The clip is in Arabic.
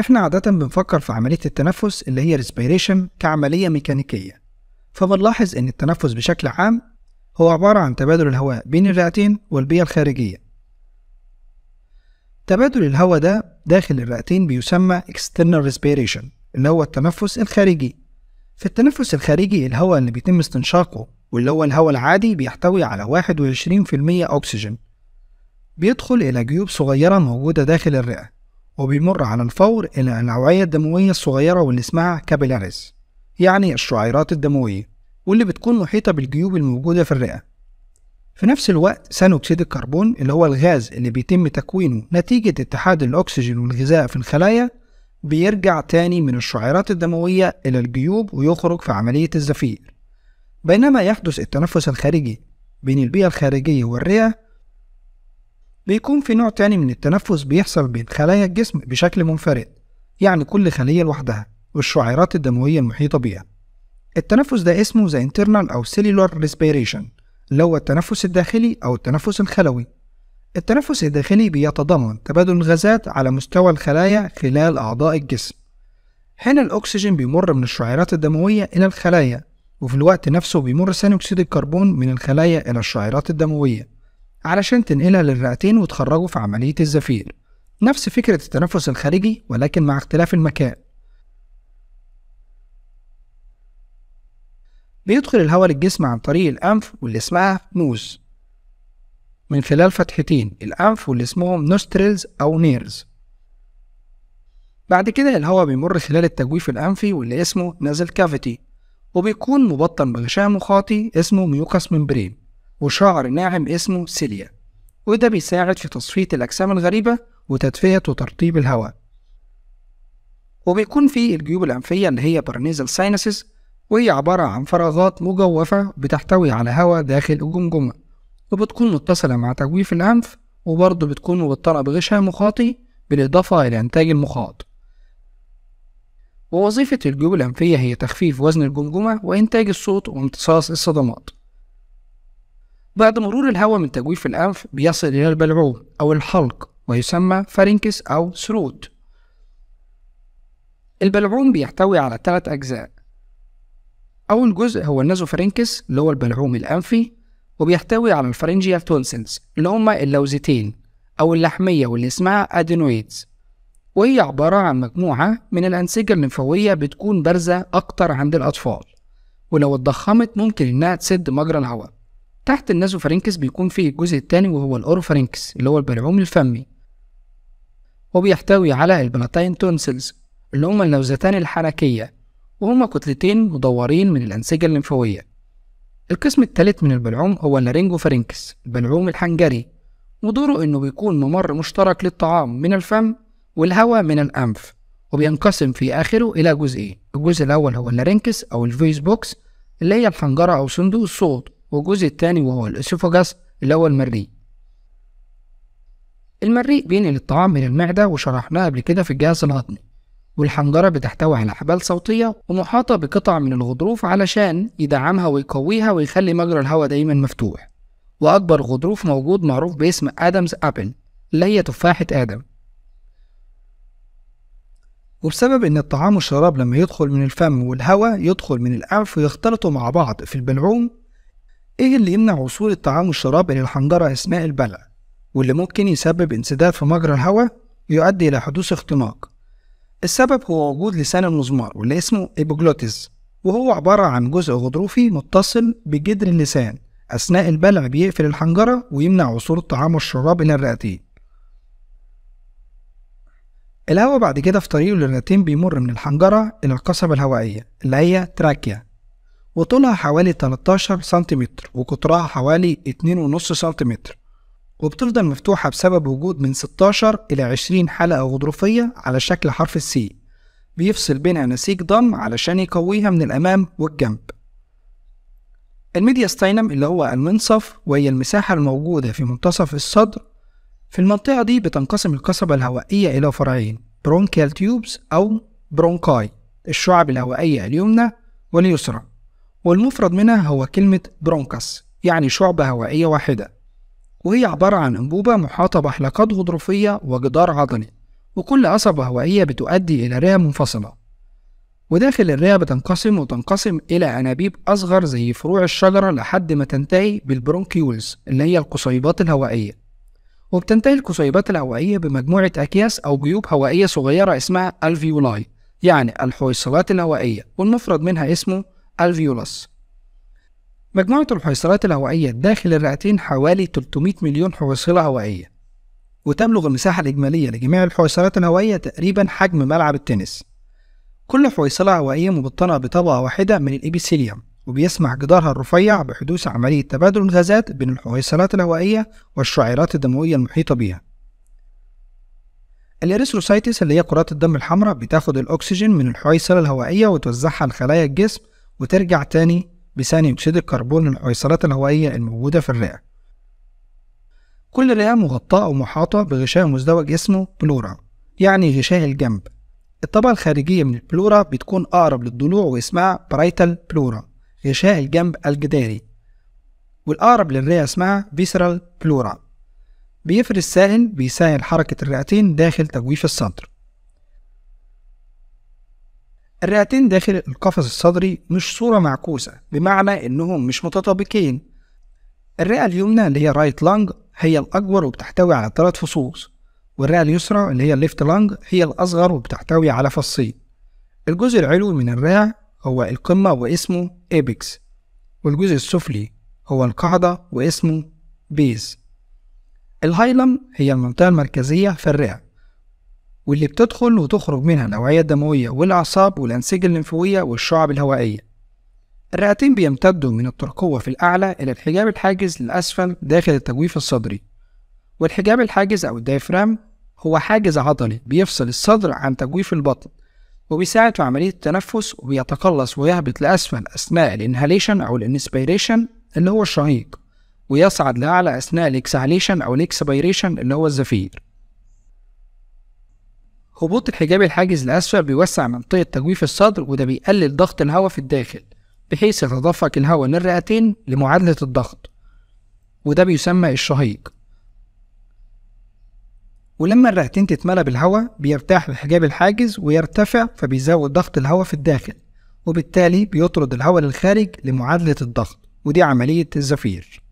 احنا عادة بنفكر في عملية التنفس اللي هي ريسبيريشن كعملية ميكانيكية فبنلاحظ ان التنفس بشكل عام هو عبارة عن تبادل الهواء بين الرئتين والبيئة الخارجية تبادل الهواء ده داخل الرئتين بيسمى external respiration اللي هو التنفس الخارجي في التنفس الخارجي الهواء اللي بيتم استنشاقه واللي هو الهواء العادي بيحتوي على 21% أكسجين بيدخل إلى جيوب صغيرة موجودة داخل الرئة وبيمر على الفور إلى الأوعية الدموية الصغيرة واللي اسمها كابيلاريز يعني الشعيرات الدموية واللي بتكون محيطة بالجيوب الموجودة في الرئة في نفس الوقت ثاني أكسيد الكربون اللي هو الغاز اللي بيتم تكوينه نتيجة اتحاد الأكسجين والغذاء في الخلايا بيرجع تاني من الشعيرات الدموية إلى الجيوب ويخرج في عملية الزفير بينما يحدث التنفس الخارجي بين البيئة الخارجية والرئة بيكون في نوع تاني من التنفس بيحصل بين خلايا الجسم بشكل منفرد يعني كل خلية لوحدها والشعيرات الدموية المحيطة بيها التنفس ده اسمه The internal أو cellular respiration اللي هو التنفس الداخلي أو التنفس الخلوي التنفس الداخلي بيتضمن تبادل الغازات على مستوى الخلايا خلال أعضاء الجسم هنا الأكسجين بيمر من الشعيرات الدموية إلى الخلايا وفي الوقت نفسه بيمر ثاني أكسيد الكربون من الخلايا إلى الشعيرات الدموية علشان تنقلها للرئتين وتخرجه في عملية الزفير نفس فكرة التنفس الخارجي ولكن مع اختلاف المكان بيدخل الهواء للجسم عن طريق الأنف واللي اسمها نوز من خلال فتحتين الأنف واللي اسمهم نوسترلز أو نيرز بعد كده الهواء بيمر خلال التجويف الأنفي واللي اسمه نازل كافيتي وبيكون مبطن بغشاء مخاطي اسمه ميوكاس ممبرين وشعر ناعم اسمه سيليا وده بيساعد في تصفية الأجسام الغريبة وتدفئة وترطيب الهواء وبيكون في الجيوب الأنفية اللي هي برنيزل ساينسز وهي عبارة عن فراغات مجوفة بتحتوي على هواء داخل الجمجمة وبتكون متصلة مع تجويف الأنف وبرضه بتكون مبطنة بغشاء مخاطي بالإضافة إلى إنتاج المخاط ووظيفة الجيوب الأنفية هي تخفيف وزن الجمجمة وإنتاج الصوت وامتصاص الصدمات بعد مرور الهواء من تجويف الأنف بيصل إلى البلعوم أو الحلق ويسمى فارينكس أو سروت البلعوم بيحتوي على ثلاث أجزاء أول جزء هو النازوفارنكس اللي هو البلعوم الأنفي وبيحتوي على الفرنجيال تونسلز اللي هما اللوزتين أو اللحمية واللي اسمها أدينويدز وهي عبارة عن مجموعة من الأنسجة الليمفاوية بتكون بارزة أكتر عند الأطفال ولو اتضخمت ممكن إنها تسد مجرى الهواء تحت النازوفارينكس بيكون فيه الجزء الثاني وهو الأوروفارينكس اللي هو البلعوم الفمي وبيحتوي على البلاتين تونسلز اللي هما النوزتان الحركية وهما كتلتين مدورين من الأنسجة الليمفاوية القسم الثالث من البلعوم هو النارينجوفارينكس البلعوم الحنجري ودوره إنه بيكون ممر مشترك للطعام من الفم والهواء من الأنف وبينقسم في آخره إلى جزئين الجزء الأول هو اللارينكس أو الفويس بوكس اللي هي الحنجرة أو صندوق الصوت والجزء الثاني وهو الأسوفاجاس اللي هو المريء المريء بينقل الطعام من المعدة وشرحناه قبل كده في الجهاز الهضمي والحنجرة بتحتوي على حبال صوتية ومحاطة بقطع من الغضروف علشان يدعمها ويقويها ويخلي مجرى الهواء دايما مفتوح وأكبر غضروف موجود معروف باسم آدمز أبل اللي هي تفاحة آدم وبسبب إن الطعام والشراب لما يدخل من الفم والهواء يدخل من الأنف ويختلطوا مع بعض في البلعوم إيه اللي يمنع وصول الطعام والشراب إلى الحنجرة أثناء البلع واللي ممكن يسبب انسداد في مجرى الهواء ويؤدي إلى حدوث اختناق السبب هو وجود لسان المزمار واللي اسمه ايبوجلوتيز وهو عبارة عن جزء غضروفي متصل بجدر اللسان أثناء البلع بيقفل الحنجرة ويمنع وصول الطعام والشراب إلى الرئتين الهواء بعد كده في طريقه للرئتين بيمر من الحنجرة إلى القصبة الهوائية اللي هي تراكيا وطولها حوالي 13 سنتيمتر وقطرها حوالي 2.5 سنتيمتر وبتفضل مفتوحة بسبب وجود من 16 إلى 20 حلقة غضروفية على شكل حرف السي بيفصل بينها نسيج ضم علشان يقويها من الأمام والجنب الميدياستينم اللي هو المنصف وهي المساحة الموجودة في منتصف الصدر في المنطقة دي بتنقسم القصبة الهوائية إلى فرعين برونكيال تيوبز أو برونكاي الشعب الهوائية اليمنى واليسرى والمفرد منها هو كلمة برونكس يعني شعبة هوائية واحدة وهي عبارة عن أنبوبة محاطة بحلقات غضروفية وجدار عضلي وكل عصبة هوائية بتؤدي إلى رئة منفصلة وداخل الرئة بتنقسم وتنقسم إلى أنابيب أصغر زي فروع الشجرة لحد ما تنتهي بالبرونكيولز اللي هي القصيبات الهوائية وبتنتهي القصيبات الهوائية بمجموعة أكياس أو جيوب هوائية صغيرة اسمها الفيولاي يعني الحويصلات الهوائية والمفرد منها اسمه الفيولوس مجموعة الحويصلات الهوائية داخل الرئتين حوالي 300 مليون حويصلة هوائية وتبلغ المساحة الإجمالية لجميع الحويصلات الهوائية تقريبا حجم ملعب التنس كل حويصلة هوائية مبطنة بطبقة واحدة من الإبيثيليوم وبيسمح جدارها الرفيع بحدوث عملية تبادل الغازات بين الحويصلات الهوائية والشعيرات الدموية المحيطة بها الإريثروسايتس اللي هي كرات الدم الحمراء بتاخد الأكسجين من الحويصلة الهوائية وتوزعها لخلايا الجسم وترجع تاني بثاني أكسيد الكربون للأيصالات الهوائية الموجودة في الرئة كل رئة مغطاة أو محاطة بغشاء مزدوج اسمه بلورا يعني غشاء الجنب الطبقة الخارجية من البلورا بتكون أقرب للضلوع واسمها برايتال بلورا غشاء الجنب الجداري والأقرب للرئة اسمها فيسرال بلورا بيفرز سائل بيسهل حركة الرئتين داخل تجويف الصدر الرئتين داخل القفص الصدري مش صورة معكوسة بمعنى إنهم مش متطابقين الرئة اليمنى اللي هي رايت لانج هي الأكبر وبتحتوي على ثلاث فصوص والرئة اليسرى اللي هي الليفت لانج هي الأصغر وبتحتوي على فصين الجزء العلوي من الرئة هو القمة واسمه إيبكس والجزء السفلي هو القاعدة واسمه بيز الهايلم هي المنطقة المركزية في الرئة واللي بتدخل وتخرج منها الأوعية الدموية والأعصاب والأنسجة الليمفوية والشعب الهوائية. الرئتين بيمتدوا من الترقوة في الأعلى إلى الحجاب الحاجز للأسفل داخل التجويف الصدري. والحجاب الحاجز أو الدايفرام هو حاجز عضلي بيفصل الصدر عن تجويف البطن وبيساعد في عملية التنفس وبيتقلص ويهبط لأسفل أثناء الإنهاليشن أو الإنسبيريشن اللي هو الشهيق ويصعد لأعلى أثناء الإكسهاليشن أو الإكسبيريشن اللي هو الزفير. هبوط الحجاب الحاجز لأسفل بيوسع منطقة تجويف الصدر وده بيقلل ضغط الهواء في الداخل بحيث يتدفق الهواء للرئتين لمعادلة الضغط وده بيسمى الشهيق ولما الرئتين تتملى بالهواء بيرتاح الحجاب الحاجز ويرتفع فبيزود ضغط الهواء في الداخل وبالتالي بيطرد الهواء للخارج لمعادلة الضغط ودي عملية الزفير